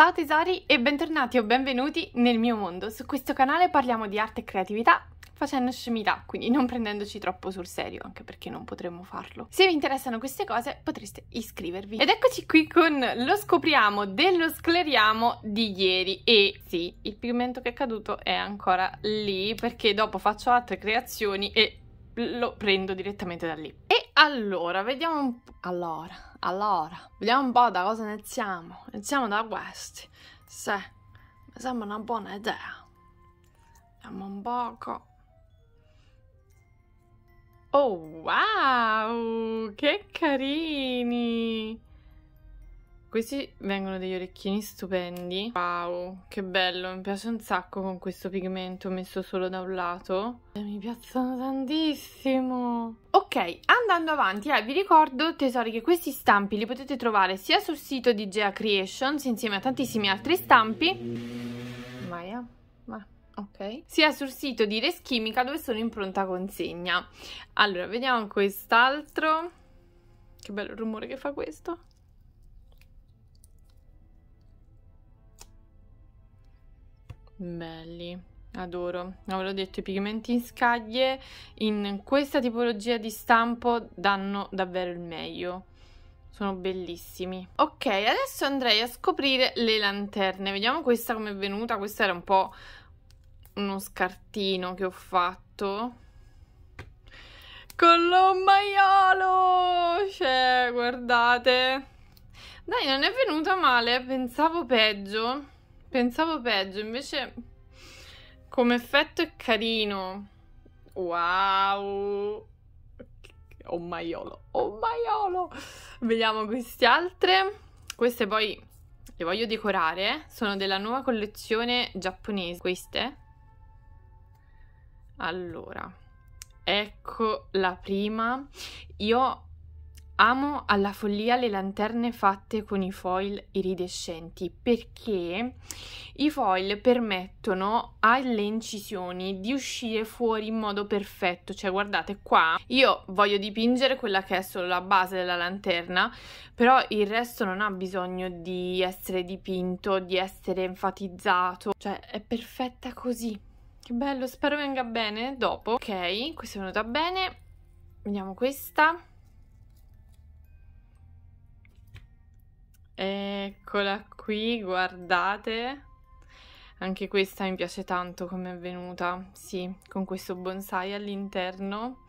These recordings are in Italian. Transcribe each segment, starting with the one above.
Ciao tesori e bentornati o benvenuti nel mio mondo. Su questo canale parliamo di arte e creatività facendo scemità, quindi non prendendoci troppo sul serio, anche perché non potremmo farlo. Se vi interessano queste cose potreste iscrivervi. Ed eccoci qui con lo scopriamo dello scleriamo di ieri e sì, il pigmento che è caduto è ancora lì perché dopo faccio altre creazioni e lo prendo direttamente da lì. E allora, vediamo un po'. Allora, allora, vediamo un po' da cosa iniziamo. Iniziamo da questi. Se mi sembra una buona idea. Vediamo un poco. Oh wow, che carini! Questi vengono degli orecchini stupendi. Wow, che bello, mi piace un sacco con questo pigmento messo solo da un lato. E eh, mi piacciono tantissimo. Ok, andando avanti, eh, vi ricordo tesori che questi stampi li potete trovare sia sul sito di Gea Creations insieme a tantissimi altri stampi. Maya, ma... Ok. Sia sul sito di Reschimica dove sono in pronta consegna. Allora, vediamo quest'altro. Che bello il rumore che fa questo. Belli, adoro. Ve l'ho detto, i pigmenti in scaglie in questa tipologia di stampo danno davvero il meglio. Sono bellissimi. Ok, adesso andrei a scoprire le lanterne. Vediamo questa come è venuta. Questa era un po' uno scartino che ho fatto. Con l'ommaiolo! Cioè, guardate. Dai, non è venuta male, pensavo peggio. Pensavo peggio, invece come effetto è carino. Wow! Oh maiolo, oh maiolo! Vediamo queste altre. Queste poi le voglio decorare. Sono della nuova collezione giapponese. Queste. Allora, ecco la prima. Io Amo alla follia le lanterne fatte con i foil iridescenti perché i foil permettono alle incisioni di uscire fuori in modo perfetto. Cioè, guardate qua, io voglio dipingere quella che è solo la base della lanterna, però il resto non ha bisogno di essere dipinto, di essere enfatizzato. Cioè, è perfetta così. Che bello, spero venga bene dopo. Ok, questa è venuta bene. Vediamo questa. Eccola qui, guardate. Anche questa mi piace tanto come è venuta, sì, con questo bonsai all'interno.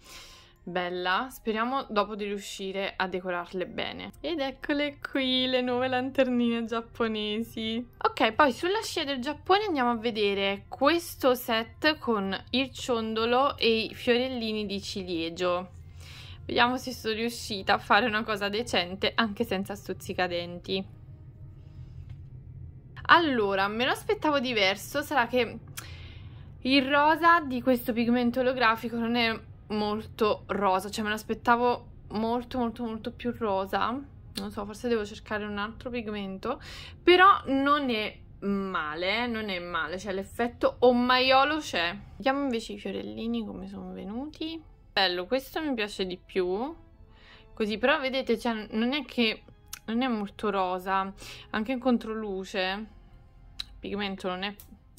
Bella, speriamo dopo di riuscire a decorarle bene. Ed eccole qui le nuove lanternine giapponesi. Ok, poi sulla scia del Giappone andiamo a vedere questo set con il ciondolo e i fiorellini di ciliegio. Vediamo se sono riuscita a fare una cosa decente anche senza stuzzicadenti. Allora, me lo aspettavo diverso, sarà che il rosa di questo pigmento olografico non è molto rosa, cioè me lo aspettavo molto molto molto più rosa. Non so, forse devo cercare un altro pigmento, però non è male, non è male, cioè l'effetto omaiolo c'è. Vediamo invece i fiorellini come sono venuti cappello, questo mi piace di più. Così, però vedete, cioè, non è che... Non è molto rosa. Anche in controluce. Il pigmento non è...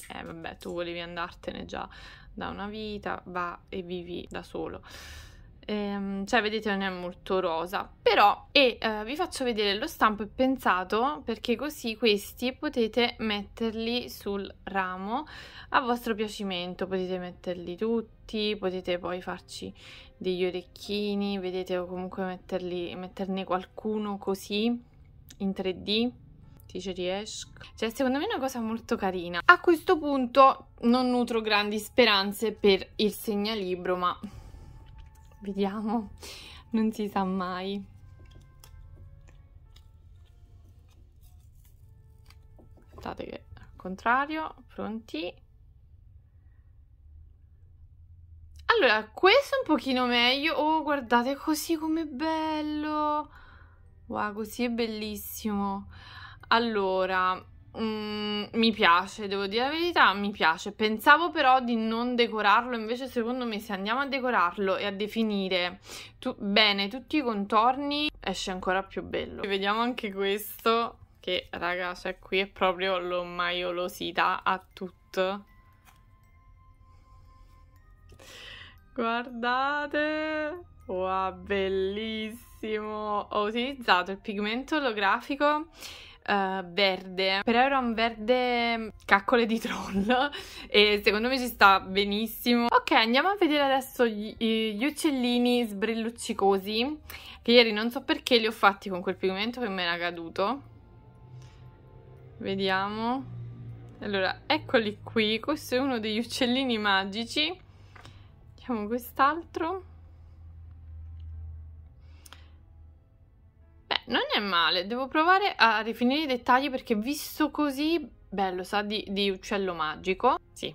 Eh, vabbè, tu volevi andartene già da una vita. Va e vivi da solo ehm, cioè vedete non è molto rosa, però e eh, vi faccio vedere lo stampo e pensato perché così questi potete metterli sul ramo a vostro piacimento, potete metterli tutti, potete poi farci degli orecchini, vedete o comunque metterli, metterne qualcuno così in 3D se ci riesco. Cioè, secondo me è una cosa molto carina. A questo punto non nutro grandi speranze per il segnalibro, ma vediamo, non si sa mai. Aspettate che al contrario, pronti. Allora, questo è un pochino meglio. Oh, guardate così com'è bello. Wow, così è bellissimo. Allora, Mm, mi piace, devo dire la verità, mi piace. Pensavo però di non decorarlo, invece secondo me se andiamo a decorarlo e a definire tu- bene tutti i contorni esce ancora più bello. Vediamo anche questo che raga, cioè qui è proprio l'omaiolosità a tutto. Guardate! Wow, bellissimo! Ho utilizzato il pigmento olografico uh, verde, però era un verde mm, caccole di troll e secondo me ci sta benissimo. Ok, andiamo a vedere adesso gli, gli uccellini sbrilluccicosi, che ieri non so perché li ho fatti con quel pigmento che me era caduto. Vediamo. Allora, eccoli qui, questo è uno degli uccellini magici. Diciamo quest'altro. non è male, devo provare a rifinire i dettagli perché visto così, bello, sa di, di uccello magico. Sì,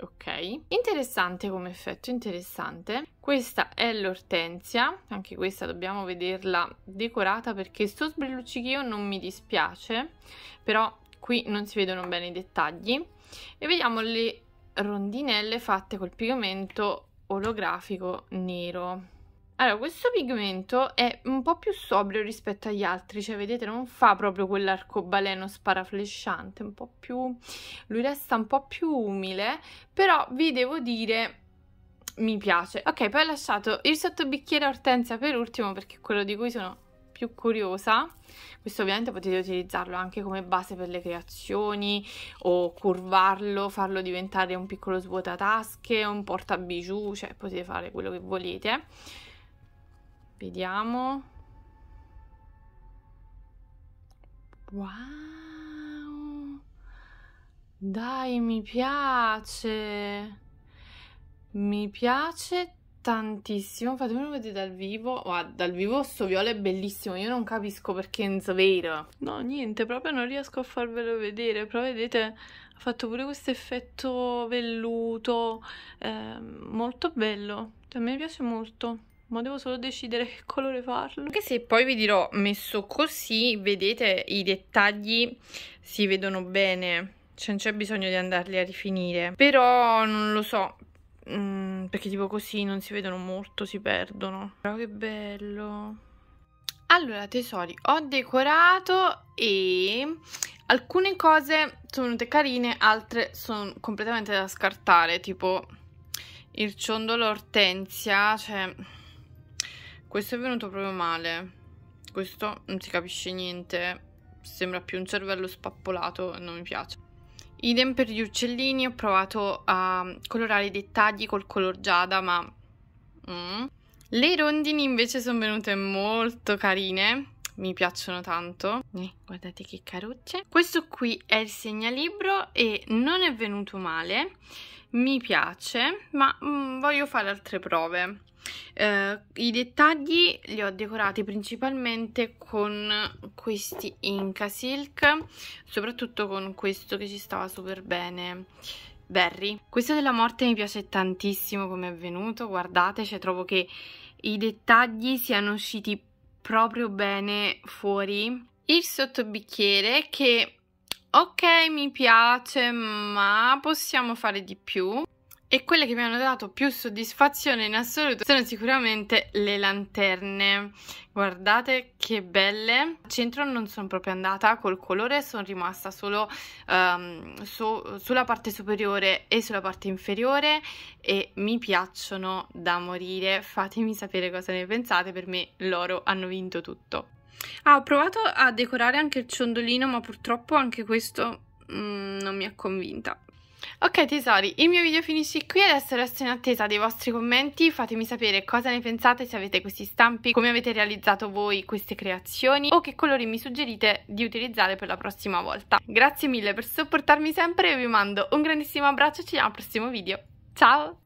ok. Interessante come effetto, interessante. Questa è l'ortensia, anche questa dobbiamo vederla decorata perché sto sbrilluccichio non mi dispiace, però qui non si vedono bene i dettagli. E vediamo le rondinelle fatte col pigmento olografico nero. Allora, questo pigmento è un po' più sobrio rispetto agli altri, cioè vedete non fa proprio quell'arcobaleno sparaflesciante, un po' più... lui resta un po' più umile, però vi devo dire mi piace. Ok, poi ho lasciato il sottobicchiere ortensia per ultimo perché è quello di cui sono più curiosa. Questo ovviamente potete utilizzarlo anche come base per le creazioni o curvarlo, farlo diventare un piccolo svuotatasche, un portabigiù, cioè potete fare quello che volete. Vediamo. Wow! Dai, mi piace! Mi piace tantissimo. Fatemelo vedere dal vivo. Guarda, dal vivo sto viola è bellissimo. Io non capisco perché non vero. No, niente, proprio non riesco a farvelo vedere. Però vedete, ha fatto pure questo effetto velluto. Eh, molto bello. Cioè, a me piace molto ma devo solo decidere che colore farlo. Anche se poi vi dirò messo così, vedete i dettagli si vedono bene, cioè non c'è bisogno di andarli a rifinire, però non lo so, mm, perché tipo così non si vedono molto, si perdono. Però che bello. Allora tesori, ho decorato e alcune cose sono venute carine, altre sono completamente da scartare, tipo il ciondolo ortensia, cioè questo è venuto proprio male. Questo non si capisce niente. Sembra più un cervello spappolato, non mi piace. Idem per gli uccellini, ho provato a colorare i dettagli col color giada, ma... Mm. Le rondini invece sono venute molto carine, mi piacciono tanto. Eh, guardate che carucce. Questo qui è il segnalibro e non è venuto male, mi piace, ma mm, voglio fare altre prove eh, i dettagli li ho decorati principalmente con questi Inca Silk soprattutto con questo che ci stava super bene Berry questo della morte mi piace tantissimo come è venuto guardate cioè trovo che i dettagli siano usciti proprio bene fuori il sottobicchiere che ok mi piace ma possiamo fare di più e quelle che mi hanno dato più soddisfazione in assoluto sono sicuramente le lanterne. Guardate che belle! Al centro non sono proprio andata col colore, sono rimasta solo um, ehm, su, sulla parte superiore e sulla parte inferiore e mi piacciono da morire. Fatemi sapere cosa ne pensate, per me loro hanno vinto tutto. Ah, ho provato a decorare anche il ciondolino, ma purtroppo anche questo mm, non mi ha convinta. Ok tesori, il mio video finisce qui, adesso resto in attesa dei vostri commenti, fatemi sapere cosa ne pensate, se avete questi stampi, come avete realizzato voi queste creazioni o che colori mi suggerite di utilizzare per la prossima volta. Grazie mille per supportarmi sempre e vi mando un grandissimo abbraccio, ci vediamo al prossimo video, ciao!